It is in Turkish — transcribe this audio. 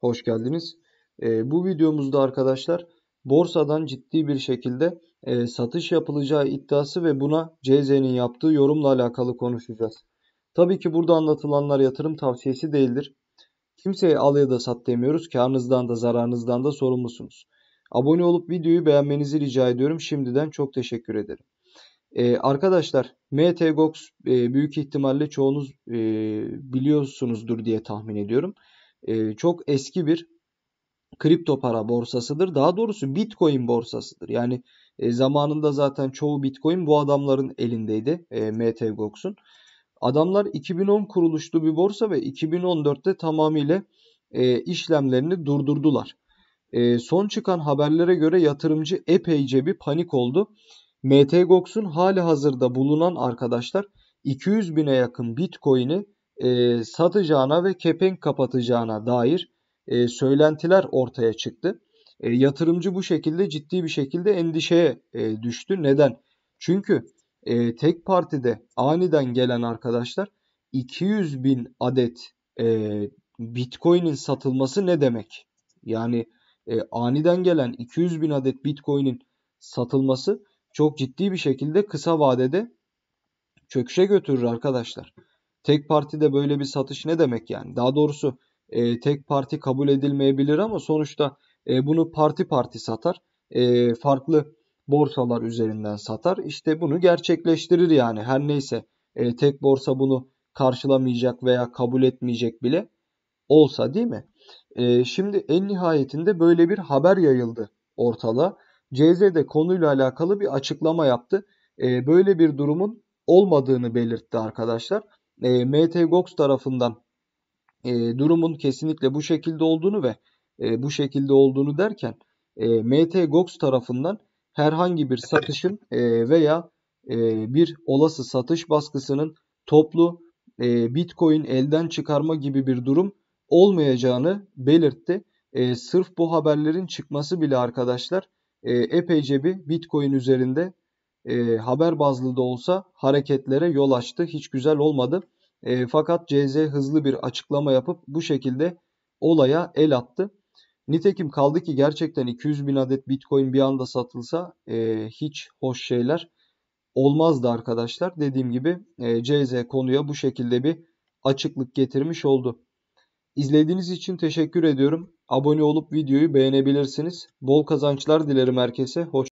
Hoş geldiniz. E, bu videomuzda arkadaşlar borsadan ciddi bir şekilde e, satış yapılacağı iddiası ve buna CZ'nin yaptığı yorumla alakalı konuşacağız. Tabii ki burada anlatılanlar yatırım tavsiyesi değildir. Kimseye al ya da sat demiyoruz. Karnınızdan da zararınızdan da sorumlusunuz. Abone olup videoyu beğenmenizi rica ediyorum. Şimdiden çok teşekkür ederim. Ee, arkadaşlar MTGOX e, büyük ihtimalle çoğunuz e, biliyorsunuzdur diye tahmin ediyorum. Ee, çok eski bir kripto para borsasıdır. Daha doğrusu Bitcoin borsasıdır. Yani e, zamanında zaten çoğu Bitcoin bu adamların elindeydi. E, Mt. Gox'un. Adamlar 2010 kuruluşlu bir borsa ve 2014'te tamamıyla e, işlemlerini durdurdular. son çıkan haberlere göre yatırımcı epeyce bir panik oldu. Mt. Gox'un hali hazırda bulunan arkadaşlar 200 bine yakın Bitcoin'i e, satacağına ve kepenk kapatacağına dair e, söylentiler ortaya çıktı. E, yatırımcı bu şekilde ciddi bir şekilde endişeye e, düştü. Neden? Çünkü e, tek partide aniden gelen arkadaşlar 200 bin adet e, Bitcoin'in satılması ne demek? Yani e, aniden gelen 200 bin adet Bitcoin'in satılması çok ciddi bir şekilde kısa vadede çöküşe götürür arkadaşlar. Tek partide böyle bir satış ne demek yani? Daha doğrusu e, tek parti kabul edilmeyebilir ama sonuçta e, bunu parti parti satar. E, farklı borsalar üzerinden satar. İşte bunu gerçekleştirir yani her neyse e, tek borsa bunu karşılamayacak veya kabul etmeyecek bile olsa değil mi? E, şimdi en nihayetinde böyle bir haber yayıldı ortala, CZ de konuyla alakalı bir açıklama yaptı. E, böyle bir durumun olmadığını belirtti arkadaşlar e, MT Gox tarafından e, durumun kesinlikle bu şekilde olduğunu ve e, bu şekilde olduğunu derken e, MT Gox tarafından herhangi bir satışın e, veya e, bir olası satış baskısının toplu e, Bitcoin elden çıkarma gibi bir durum olmayacağını belirtti. E, sırf bu haberlerin çıkması bile arkadaşlar e, epeyce bir Bitcoin üzerinde e, haber bazlı da olsa hareketlere yol açtı. Hiç güzel olmadı. E, fakat CZ hızlı bir açıklama yapıp bu şekilde olaya el attı. Nitekim kaldı ki gerçekten 200 bin adet bitcoin bir anda satılsa e, hiç hoş şeyler olmazdı arkadaşlar. Dediğim gibi e, CZ konuya bu şekilde bir açıklık getirmiş oldu. İzlediğiniz için teşekkür ediyorum. Abone olup videoyu beğenebilirsiniz. Bol kazançlar dilerim herkese. Hoş